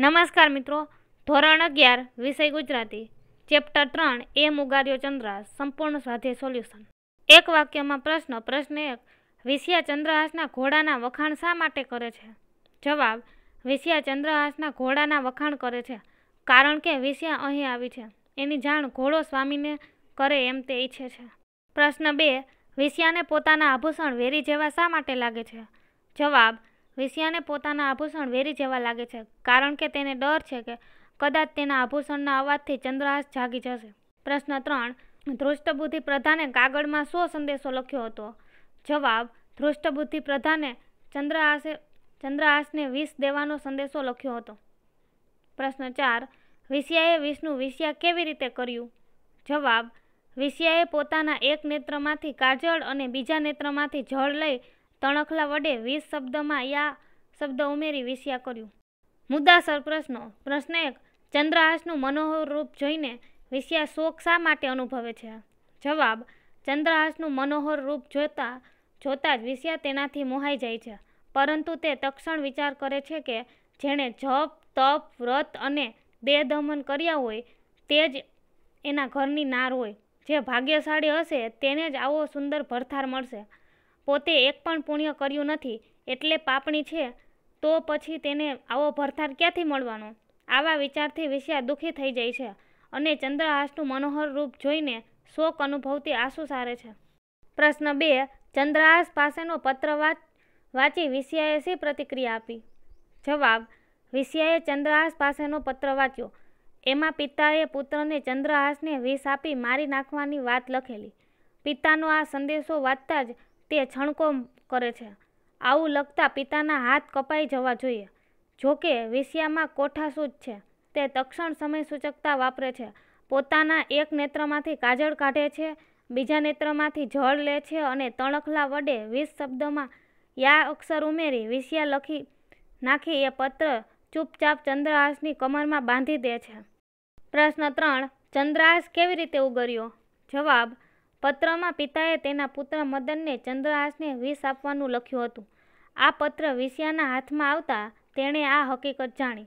નમસ્કાર મિત્રો ધોરણ અગિયાર વિષય ગુજરાતી ચેપ્ટર ત્રણ એ મુગાર્યો ચંદ્રહાસ સંપૂર્ણ સ્વાધ્યાય સોલ્યુશન એક વાક્યમાં પ્રશ્ન પ્રશ્ન એક વિષયા ચંદ્રહાસના ઘોડાના વખાણ શા માટે કરે છે જવાબ વિષ્યા ચંદ્રહાસના ઘોડાના વખાણ કરે છે કારણ કે વિષયા અહીં આવી છે એની જાણ ઘોડો સ્વામીને કરે એમ તે ઈચ્છે છે પ્રશ્ન બે વિષ્યાને પોતાના આભૂષણ વેરી જેવા શા માટે લાગે છે જવાબ વેશ્યાને પોતાના આભૂષણ વેરી જવા લાગે છે કારણ કે તેને ડર છે કે કદાચ તેના આભૂષણના અવાજથી ચંદ્રહાસ જાગી જશે પ્રશ્ન ત્રણ ધૃષ્ટબુદ્ધિ પ્રધાને કાગળમાં શો સંદેશો લખ્યો હતો જવાબ ધૃષ્ટબુદ્ધિ પ્રધાને ચંદ્રહાસે ચંદ્રહાસને વિષ દેવાનો સંદેશો લખ્યો હતો પ્રશ્ન ચાર વિષ્યાએ વિષ્ણુ વિષ્યા કેવી રીતે કર્યું જવાબ વિષ્યાએ પોતાના એક નેત્રમાંથી કાજળ અને બીજા નેત્રમાંથી જળ લઈ તણખલા વડે વીસ શબ્દમાં યા શબ્દ ઉમેરી વિસ્યા કર્યું મુદ્દાસર પ્રશ્નો પ્રશ્ન એક ચંદ્રહાસનું મનોહર રૂપ જોઈને વિષ્યા શોક શા માટે અનુભવે છે જવાબ ચંદ્રહાસનું મનોહર રૂપ જોતા જોતાં જ વિષ્યા તેનાથી મોહાઈ જાય છે પરંતુ તે તક્ષણ વિચાર કરે છે કે જેણે જપ તપ વ્રત અને દેહ દમન કર્યા હોય તે જ એના ઘરની નાર હોય જે ભાગ્યશાળી હશે તેને જ આવો સુંદર ભરથાર મળશે પોતે એક પણ પુણ્ય કર્યું નથી એટલે પાપણી છે તો પછી તેને આવો ભરથાર ક્યાંથી મળવાનો આવા વિચારથી વિષયા દુઃખી થઈ જાય છે અને ચંદ્રહાસનું મનોહર રૂપ જોઈને શોક અનુભવતી આંસુ સારે છે પ્રશ્ન બે ચંદ્રહાસ પાસેનો પત્ર વાંચી વિષયાએ શી પ્રતિક્રિયા આપી જવાબ વિષયાએ ચંદ્રહાસ પાસેનો પત્ર વાંચ્યો એમાં પિતાએ પુત્રને ચંદ્રહાસને વિષ આપી મારી નાખવાની વાત લખેલી પિતાનો આ સંદેશો વાંચતા જ તે છણકો કરે છે આવું લગતા પિતાના હાથ કપાઈ જવા જોઈએ જોકે વિષયામાં કોઠાસૂજ છે તે તક્ષણ સમય સૂચકતા વાપરે છે પોતાના એક નેત્રમાંથી કાજળ કાઢે છે બીજા નેત્રમાંથી જળ લે છે અને તણખલા વડે વીસ શબ્દમાં યા અક્ષર ઉમેરી વિષયા લખી નાખી એ પત્ર ચૂપચાપ ચંદ્રહાસની કમરમાં બાંધી દે છે પ્રશ્ન ત્રણ ચંદ્રહાસ કેવી રીતે ઉગર્યો જવાબ પત્રમાં પિતાએ તેના પુત્ર મદનને ચંદ્રહાસને વિષ આપવાનું લખ્યું હતું આ પત્ર વિષ્યાના હાથમાં આવતા તેણે આ હકીકત જાણી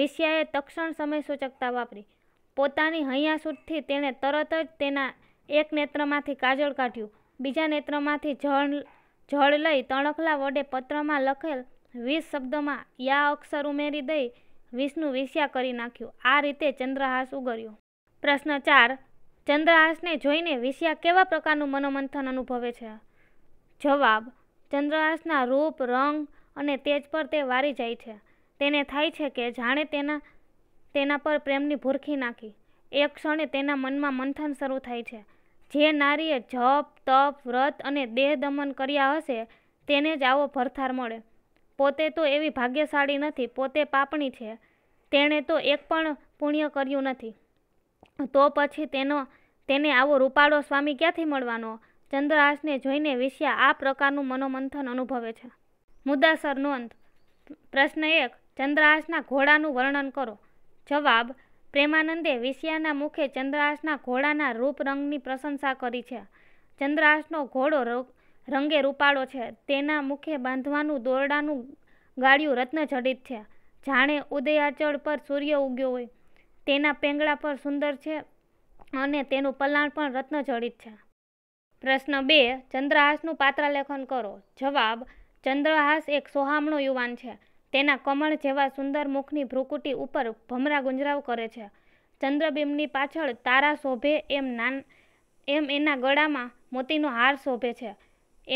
વિષ્યાએ તક્ષણ સમય સૂચકતા વાપરી પોતાની હૈયાસૂટથી તેણે તરત જ તેના એક નેત્રમાંથી કાજળ કાઢ્યું બીજા નેત્રમાંથી જળ જળ લઈ તણખલા વડે પત્રમાં લખેલ વીસ શબ્દમાં યા અક્ષર ઉમેરી દઈ વિષનું વિષ્યા કરી નાખ્યું આ રીતે ચંદ્રહાસ ઉગર્યો પ્રશ્ન ચાર ચંદ્રહાસને જોઈને વિષયા કેવા પ્રકારનું મનોમંથન અનુભવે છે જવાબ ચંદ્રહાસના રૂપ રંગ અને તેજ પર તે વારી જાય છે તેને થાય છે કે જાણે તેના તેના પર પ્રેમની ભૂરખી નાખી એક ક્ષણે તેના મનમાં મંથન શરૂ થાય છે જે નારીએ જપ તપ વ્રત અને દેહ દમન કર્યા હશે તેને જ આવો ભરથાર મળે પોતે તો એવી ભાગ્યશાળી નથી પોતે પાપણી છે તેણે તો એક પણ પુણ્ય કર્યું નથી તો પછી તેનો તેને આવો રૂપાળો સ્વામી ક્યાંથી મળવાનો ચંદ્રહાસને જોઈને વિષ્યા આ પ્રકારનું મનોમંથન અનુભવે છે મુદ્દાસર નોંધ પ્રશ્ન એક ચંદ્રહાસના ઘોડાનું વર્ણન કરો જવાબ પ્રેમાનંદે વિષ્યાના મુખે ચંદ્રહાસના ઘોડાના રૂપ રંગની પ્રશંસા કરી છે ચંદ્રહાસનો ઘોડો રંગે રૂપાળો છે તેના મુખે બાંધવાનું દોરડાનું ગાળિયું રત્નજડિત છે જાણે ઉદયાચળ પર સૂર્ય ઉગ્યો હોય તેના પેંગડા પર સુંદર છે અને તેનું પલાણ પણ રત્નજડિત છે પ્રશ્ન બે ચંદ્રહાસનું પાત્રલેખન કરો જવાબ ચંદ્રહાસ એક સોહામણો યુવાન છે તેના કમળ જેવા સુંદર મુખની ભ્રુકુટી ઉપર ભમરા ગુંજરાવ કરે છે ચંદ્રબિંબની પાછળ તારા શોભે એમ નાન એમ એના ગળામાં મોતીનો હાર શોભે છે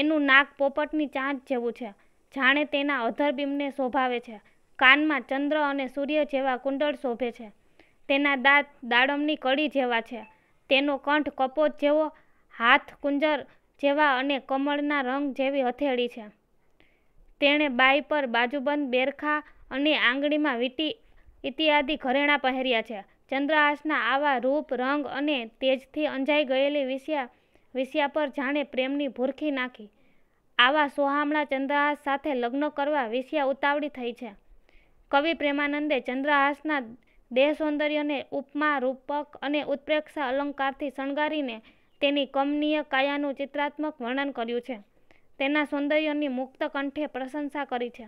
એનું નાક પોપટની ચાંચ જેવું છે જાણે તેના અધરબિંબને શોભાવે છે કાનમાં ચંદ્ર અને સૂર્ય જેવા કુંડળ શોભે છે તેના દાંત દાડમની કડી જેવા છે તેનો કંઠ કપોત જેવો હાથ કુંજર જેવા અને કમળના રંગ જેવી હથેળી છે તેણે બાઈ પર બાજુબંધ બેરખા અને આંગળીમાં વીટી ઇત્યાદિ ઘરેણાં પહેર્યા છે ચંદ્રહાસના આવા રૂપ રંગ અને તેજથી અંજાઈ ગયેલી વિષયા વિષયા પર જાણે પ્રેમની ભૂરખી નાખી આવા સોહામણા ચંદ્રહાસ સાથે લગ્ન કરવા વિષયા ઉતાવળી થઈ છે કવિ પ્રેમાનંદે ચંદ્રહાસના દેહ સૌંદર્યને ઉપમા રૂપક અને ઉત્પ્રેક્ષા અલંકારથી શણગારીને તેની કમનીય કાયાનું ચિત્રાત્મક વર્ણન કર્યું છે તેના સૌંદર્યની મુક્ત કંઠે પ્રશંસા કરી છે